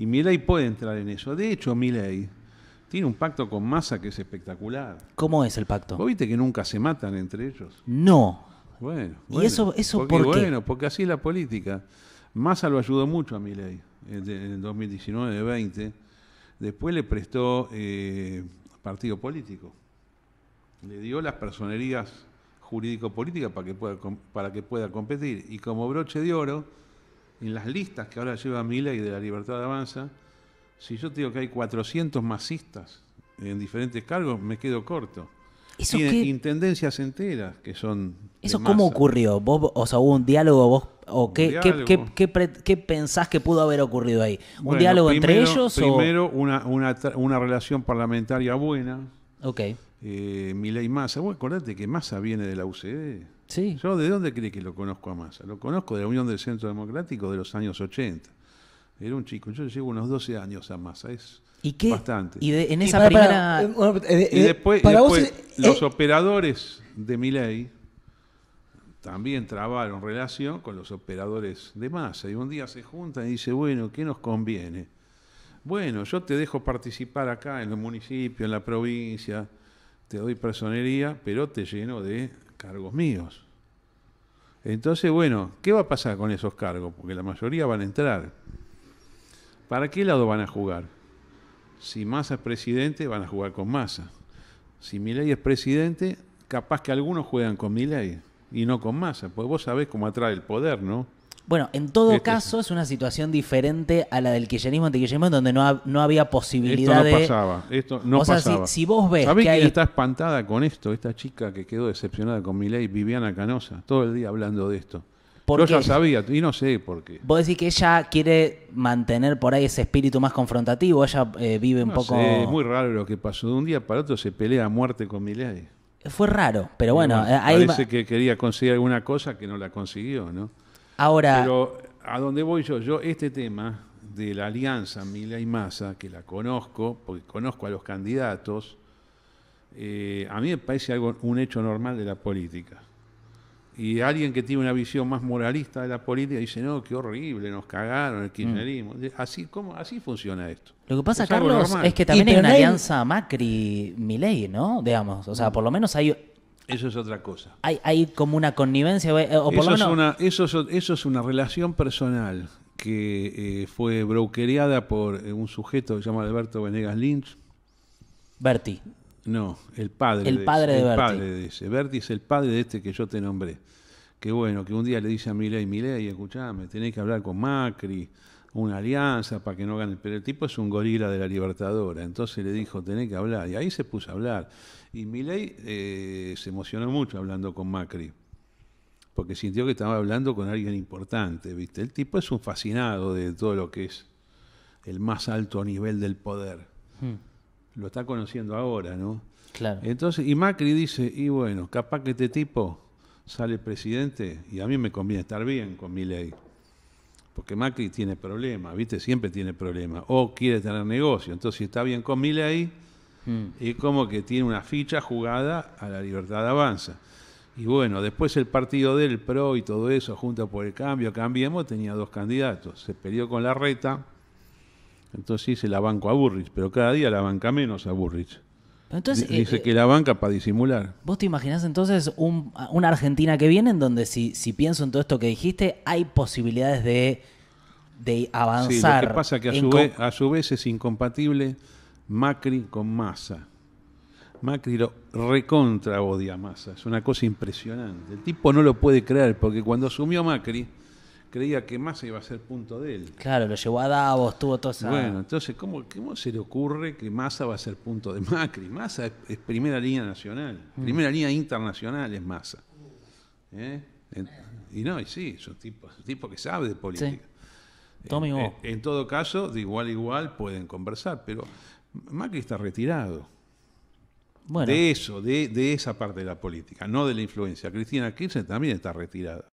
Y ley puede entrar en eso. De hecho, Milei tiene un pacto con Massa que es espectacular. ¿Cómo es el pacto? ¿Vos viste que nunca se matan entre ellos? No. Bueno. ¿Y eso, eso porque, por qué? Bueno, porque así es la política. Massa lo ayudó mucho a Milei en el 2019-20. Después le prestó eh, partido político. Le dio las personerías jurídico-políticas para, que pueda, para que pueda competir. Y como broche de oro en las listas que ahora lleva Mila y de la Libertad de Avanza, si yo te digo que hay 400 masistas en diferentes cargos, me quedo corto. ¿Eso intendencias enteras que son. ¿Eso cómo ocurrió? ¿Vos, o hubo un diálogo, vos, o qué, Qué, pensás que pudo haber ocurrido ahí? ¿Un diálogo entre ellos? Primero, una, una, una, relación parlamentaria buena. Ok. Eh, Milei Masa, Bueno, acordate que Massa viene de la UCD. ¿Yo de dónde cree que lo conozco a Massa? Lo conozco de la Unión del Centro Democrático de los años 80. Era un chico, yo llevo unos 12 años a Massa, es ¿Y qué? bastante. Y en esa primera... y después, los operadores de Miley también trabaron relación con los operadores de Massa. Y un día se juntan y dicen, bueno, ¿qué nos conviene? Bueno, yo te dejo participar acá en el municipio, en la provincia, te doy personería, pero te lleno de cargos míos. Entonces, bueno, ¿qué va a pasar con esos cargos? Porque la mayoría van a entrar. ¿Para qué lado van a jugar? Si Massa es presidente, van a jugar con Massa. Si Milei es presidente, capaz que algunos juegan con Milei y no con Massa, pues vos sabés cómo atrae el poder, ¿no? Bueno, en todo caso es. una situación diferente a la del kirchnerismo antikirchnerismo donde no, no había posibilidad esto no pasaba, esto no o sea, si, vos ves que está espantada con esto? Esta chica que quedó decepcionada con mi Viviana Canosa, todo el día hablando de esto. Yo ya sabía, y no sé por qué. Vos decís que ella quiere mantener por ahí ese espíritu más confrontativo, ella eh, vive un no poco... Es muy raro lo que pasó, de un día para otro se pelea a muerte con ley. Fue raro, pero bueno... bueno eh, ahí... Parece que quería conseguir alguna cosa que no la consiguió, ¿no? Ahora. Pero a dónde voy yo, yo este tema de la alianza Mila y Massa, que la conozco, porque conozco a los candidatos, eh, a mí me parece algo, un hecho normal de la política. Y alguien que tiene una visión más moralista de la política dice, no, qué horrible, nos cagaron el mm. kirchnerismo. Así, ¿cómo? Así funciona esto. Lo que pasa, Carlos, es que también hay una alianza Macri-Milei, ¿no? o sea, mm. por lo menos hay eso es otra cosa. Hay, hay como una connivencia, eh, eso, es una, eso, es, una relación personal que eh, fue brokereada por eh, un sujeto que se llama Alberto Venegas Lynch. Berti. No, el padre. El de padre ese, de, el Berti. Padre Berti es el padre de este que yo te nombré. Que bueno, que un día le dice a Milei, Milei, escuchame, tenés que hablar con Macri, una alianza para que no gane. Pero el tipo es un gorila de la Libertadora, entonces le dijo, tenés que hablar. Y ahí se puso a hablar. Y Milei eh, se emocionó mucho hablando con Macri, porque sintió que estaba hablando con alguien importante, ¿viste? El tipo es un fascinado de todo lo que es el más alto nivel del poder. Hmm. Lo está conociendo ahora, ¿no? Claro. Entonces, y Macri dice, y bueno, capaz que este tipo sale presidente y a mí me conviene estar bien con mi porque Macri tiene problemas, ¿viste? Siempre tiene problemas, o quiere tener negocio. Entonces, si está bien con Milei, mm. y es como que tiene una ficha jugada a la libertad de avanza. Y bueno, después el partido del PRO y todo eso, junto por el Cambio, Cambiemos, tenía dos candidatos. Se peleó con la reta, entonces hice se la banca a Burrich, pero cada día la banca menos a Burrich. Entonces, Dice eh, que la banca para disimular. ¿Vos te imaginás entonces una Argentina que viene en donde si, si pienso en todo esto que dijiste, hay posibilidades de, de avanzar? Sí, lo que pasa es que a su, vez, a su vez es incompatible Macri con Massa. Macri lo recontra odia a Massa. Es una cosa impresionante. El tipo no lo puede creer porque cuando asumió Macri creía que Massa iba a ser punto de él. Claro, lo llevó a Davos, tuvo todo esa... Bueno, entonces, ¿cómo, se le ocurre que Massa va a ser punto de Macri? Massa es, primera línea nacional, mm. primera línea internacional es Massa. ¿eh? Y no, y sí, es un tipo, que sabe de política. en, todo caso, de igual a igual pueden conversar, pero Macri está retirado. Bueno. De eso, de, de esa parte de la política, no de la influencia. Cristina Kirchner también está retirada.